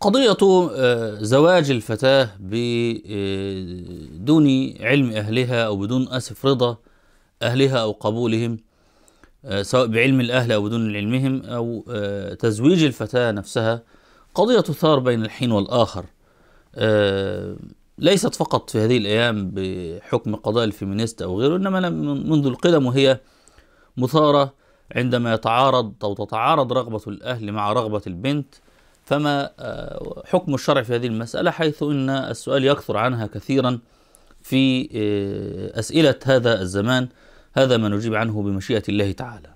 قضية آه، زواج الفتاة بدون آه، علم أهلها أو بدون أسف رضا أهلها أو قبولهم آه، سواء بعلم الأهل أو بدون علمهم أو تزويج الفتاة نفسها قضية تثار بين الحين والآخر ليست فقط في هذه الأيام بحكم قضايا الفيمينيست أو غيره إنما منذ القدم وهي مثارة عندما يتعارض أو تتعارض رغبة الأهل مع رغبة البنت فما آه، حكم الشرع في هذه المسألة حيث أن السؤال يكثر عنها كثيرا في آه، أسئلة هذا الزمان هذا ما نجيب عنه بمشيئة الله تعالى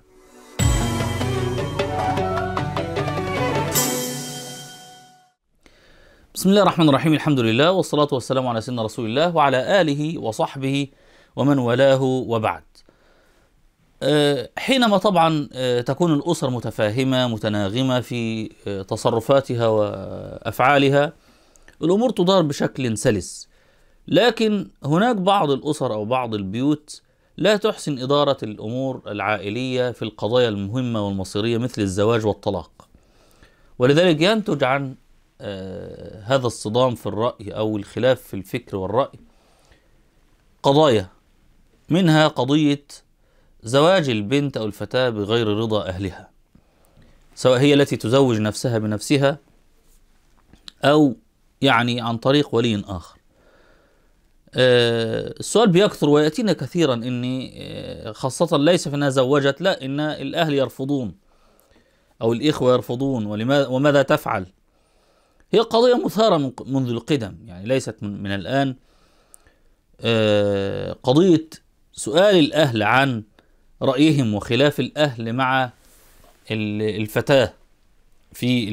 بسم الله الرحمن الرحيم الحمد لله والصلاة والسلام على سيدنا رسول الله وعلى آله وصحبه ومن والاه وبعد آه، حينما طبعا آه، تكون الأسر متفاهمة متناغمة في آه، تصرفاتها وأفعالها الأمور تدار بشكل سلس لكن هناك بعض الأسر أو بعض البيوت لا تحسن إدارة الأمور العائلية في القضايا المهمة والمصيرية مثل الزواج والطلاق ولذلك ينتج عن هذا الصدام في الرأي أو الخلاف في الفكر والرأي قضايا منها قضية زواج البنت أو الفتاة بغير رضا أهلها سواء هي التي تزوج نفسها بنفسها أو يعني عن طريق ولي آخر آه، السؤال بيكثر ويأتينا كثيرا إن آه، خاصة ليس في أنها زوجت لا إن الأهل يرفضون أو الإخوة يرفضون ولماذا وماذا تفعل هي قضية مثارة منذ القدم يعني ليست من الآن آه، قضية سؤال الأهل عن رأيهم وخلاف الأهل مع الفتاة في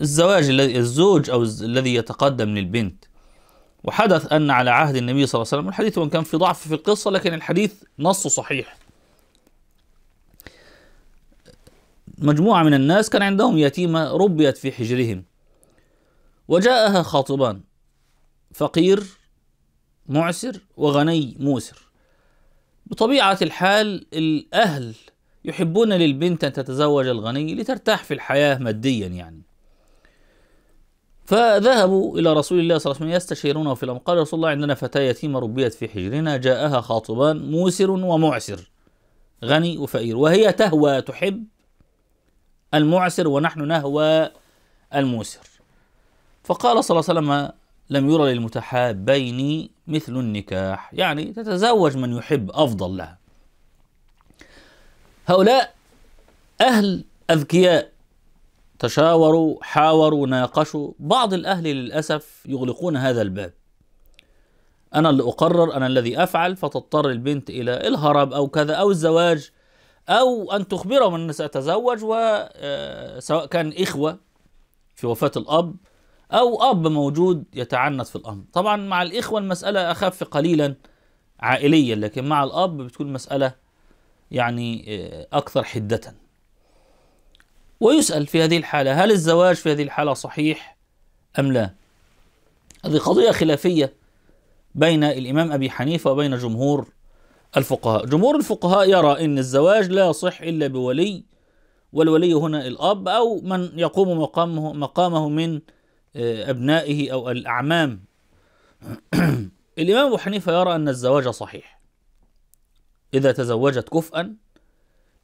الزواج الزوج أو الذي يتقدم للبنت وحدث أن على عهد النبي صلى الله عليه وسلم الحديث وإن كان في ضعف في القصة لكن الحديث نص صحيح مجموعة من الناس كان عندهم يتيمة ربيت في حجرهم وجاءها خاطبان فقير معسر وغني موسر بطبيعة الحال الأهل يحبون للبنت أن تتزوج الغني لترتاح في الحياة ماديا يعني فذهبوا إلى رسول الله صلى الله عليه وسلم يستشيرونه في الأمر قال رسول الله عندنا فتاة يتيمة ربيت في حجرنا جاءها خاطبان موسر ومعسر غني وفقير وهي تهوى تحب المعسر ونحن نهوى الموسر فقال صلى الله عليه وسلم لم يرى للمتحابين مثل النكاح يعني تتزوج من يحب أفضل لها هؤلاء أهل أذكياء تشاوروا حاوروا ناقشوا بعض الأهل للأسف يغلقون هذا الباب أنا اللي أقرر أنا الذي أفعل فتضطر البنت إلى الهرب أو كذا أو الزواج أو أن تخبرهم أن سأتزوج وسواء آه، كان إخوة في وفاة الأب أو أب موجود يتعنت في الأمر طبعا مع الإخوة المسألة أخف قليلا عائليا لكن مع الأب بتكون مسألة يعني آه، أكثر حدة ويسأل في هذه الحالة هل الزواج في هذه الحالة صحيح أم لا هذه قضية خلافية بين الإمام أبي حنيفة وبين جمهور الفقهاء جمهور الفقهاء يرى أن الزواج لا يصح إلا بولي والولي هنا الأب أو من يقوم مقامه, مقامه من آه، أبنائه أو الأعمام الإمام أبو حنيفة يرى أن الزواج صحيح إذا تزوجت كفءا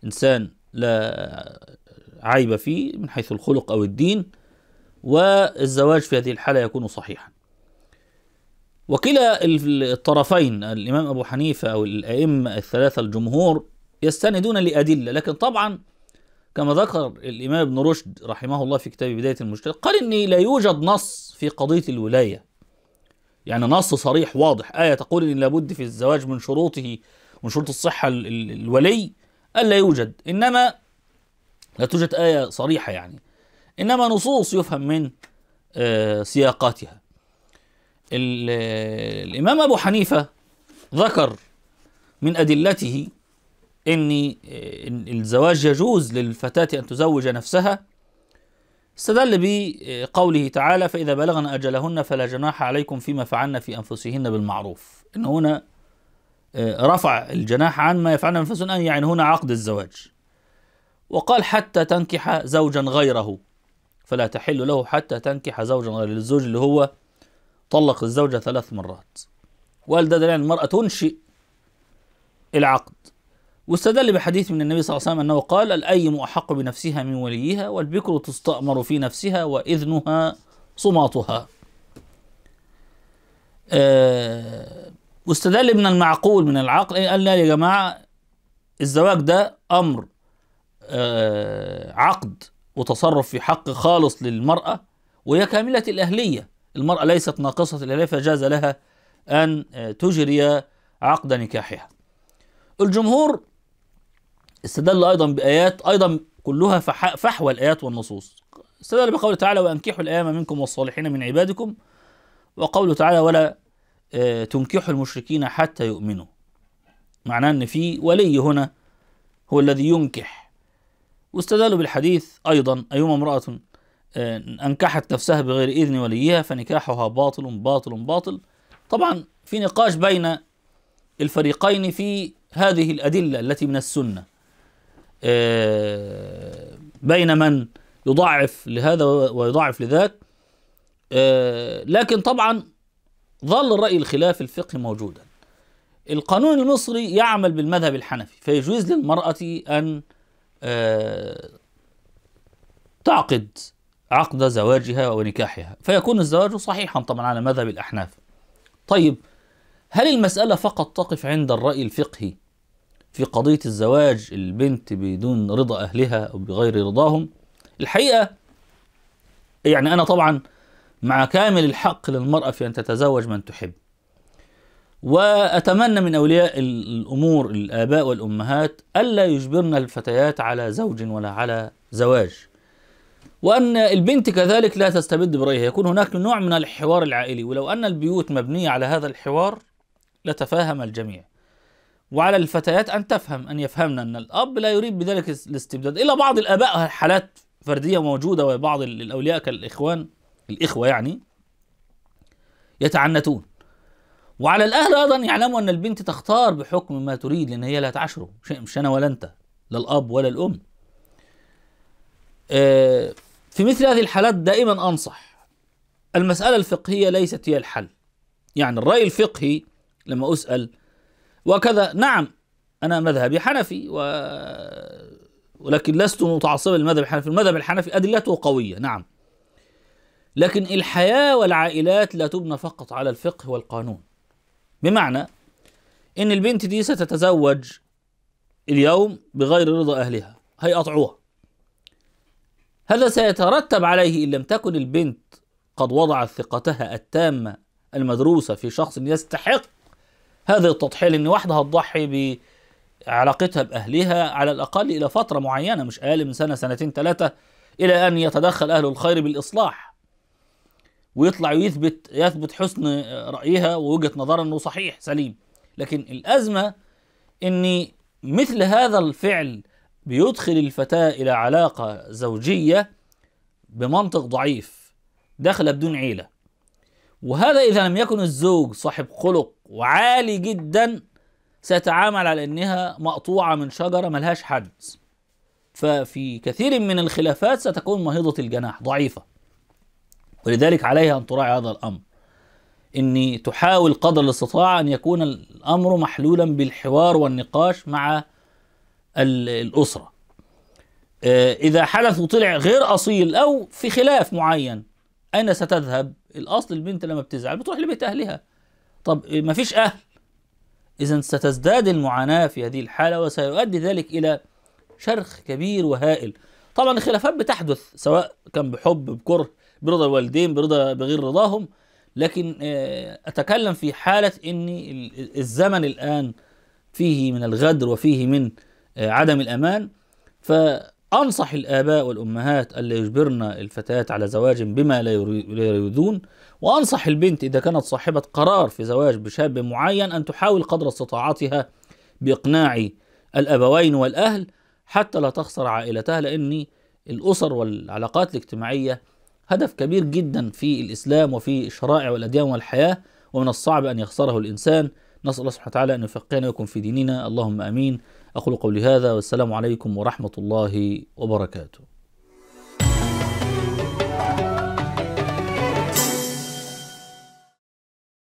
إنسان لا عيب فيه من حيث الخلق أو الدين والزواج في هذه الحالة يكون صحيحا وكلا الطرفين الإمام أبو حنيفة أو الأئمة الثلاثة الجمهور يستندون لأدلة لكن طبعا كما ذكر الإمام ابن رشد رحمه الله في كتاب بداية المجتهد قال إن لا يوجد نص في قضية الولاية يعني نص صريح واضح آية تقول إن لابد في الزواج من شروطه من شروط الصحة الولي ألا يوجد إنما لا توجد آية صريحة يعني إنما نصوص يفهم من آه، سياقاتها آه، الإمام أبو حنيفة ذكر من أدلته ان الزواج يجوز للفتاة أن تزوج نفسها استدل بقوله تعالى فإذا بلغن أجلهن فلا جناح عليكم فيما فعلن في أنفسهن بالمعروف إن هنا آه، رفع الجناح عن ما يفعلن أنفسهن يعني هنا عقد الزواج وقال حتى تنكح زوجا غيره فلا تحل له حتى تنكح زوجا غيره الزوج اللي هو طلق الزوجة ثلاث مرات وقال ده دليل المرأة تنشئ العقد واستدل بحديث من النبي صلى الله عليه وسلم أنه قال الأيم أحق بنفسها من وليها والبكر تستأمر في نفسها وإذنها صماتها أه واستدل من المعقول من العقل قال لا يا جماعة الزواج ده أمر أه عقد وتصرف في حق خالص للمرأة وهي كاملة الأهلية المرأة ليست ناقصة الأهلية فجاز لها أن آه، تجري عقد نكاحها الجمهور استدل ايضا بايات ايضا كلها فحوى الايات والنصوص استدل بقوله تعالى وانكحوا الايام منكم والصالحين من عبادكم وقوله تعالى ولا آه، تنكحوا المشركين حتى يؤمنوا معناه ان في ولي هنا هو الذي ينكح واستدلوا بالحديث ايضا ايما امراه آه، انكحت نفسها بغير اذن وليها فنكاحها باطل باطل باطل طبعا في نقاش بين الفريقين في هذه الادله التي من السنه آه، بين من يضاعف لهذا ويضاعف لذاك آه، لكن طبعا ظل الرأي الخلافي الفقهي موجودا القانون المصري يعمل بالمذهب الحنفي فيجوز للمرأة أن آه، تعقد عقد زواجها ونكاحها فيكون الزواج صحيحا طبعا على مذهب الأحناف طيب هل المسألة فقط تقف عند الرأي الفقهي في قضية الزواج البنت بدون رضا أهلها أو بغير رضاهم الحقيقة يعني أنا طبعا مع كامل الحق للمرأة في أن تتزوج من تحب وأتمنى من أولياء الأمور الآباء والأمهات ألا يجبرن الفتيات على زوج ولا على زواج وأن البنت كذلك لا تستبد برأيها يكون هناك نوع من الحوار العائلي ولو أن البيوت مبنية على هذا الحوار لتفاهم الجميع وعلى الفتيات أن تفهم أن يفهمن أن الأب لا يريد بذلك الاستبداد إلا بعض الآباء حالات فردية موجودة وبعض الأولياء كالإخوان الإخوة يعني يتعنتون وعلى الأهل أيضا يعلموا أن البنت تختار بحكم ما تريد لأن هي لا تعشره شيء مش أنا ولا أنت لا الأب ولا الأم آه، في مثل هذه الحالات دائما أنصح المسألة الفقهية ليست هي الحل يعني الرأي الفقهي لما أسأل وكذا نعم أنا مذهبي حنفي و... ولكن لست متعصبا للمذهب الحنفي المذهب الحنفي أدلته قوية نعم لكن الحياة والعائلات لا تبنى فقط على الفقه والقانون بمعنى إن البنت دي ستتزوج اليوم بغير رضا أهلها هيقطعوها هذا سيترتب عليه إن لم تكن البنت قد وضعت ثقتها التامة المدروسة في شخص يستحق هذا التضحية لأن واحدة هتضحي بعلاقتها بأهلها على الأقل إلى فترة معينة مش أقل من سنة سنتين ثلاثة إلى أن يتدخل أهل الخير بالإصلاح ويطلع ويثبت يثبت حسن رأيها ووجهة نظرها أنه صحيح سليم لكن الأزمة أن مثل هذا الفعل بيدخل الفتاة إلى علاقة زوجية بمنطق ضعيف داخلة بدون عيلة وهذا إذا لم يكن الزوج صاحب خلق وعالي جدا سيتعامل على أنها مقطوعة من شجرة ملهاش حد ففي كثير من الخلافات ستكون مهيضة الجناح ضعيفة ولذلك عليها أن تراعي هذا الأمر أن تحاول قدر الاستطاعة أن يكون الأمر محلولا بالحوار والنقاش مع الأسرة آه، إذا حدث وطلع غير أصيل أو في خلاف معين أين ستذهب الاصل البنت لما بتزعل بتروح لبيت اهلها طب ما فيش اهل اذا ستزداد المعاناه في هذه الحاله وسيؤدي ذلك الى شرخ كبير وهائل طبعا الخلافات بتحدث سواء كان بحب بكره برضا الوالدين برضا بغير رضاهم لكن آه، اتكلم في حاله ان الزمن الان فيه من الغدر وفيه من آه، عدم الامان ف أنصح الآباء والأمهات ألا يجبرن الفتاة على زواج بما لا يريدون وأنصح البنت إذا كانت صاحبة قرار في زواج بشاب معين أن تحاول قدر استطاعتها بإقناع الأبوين والأهل حتى لا تخسر عائلتها لأن الأسر والعلاقات الاجتماعية هدف كبير جدا في الإسلام وفي الشرائع والأديان والحياة ومن الصعب أن يخسره الإنسان نسأل الله سبحانه وتعالى أن يفقهنا ويكون في ديننا اللهم آمين أقول قولي هذا والسلام عليكم ورحمة الله وبركاته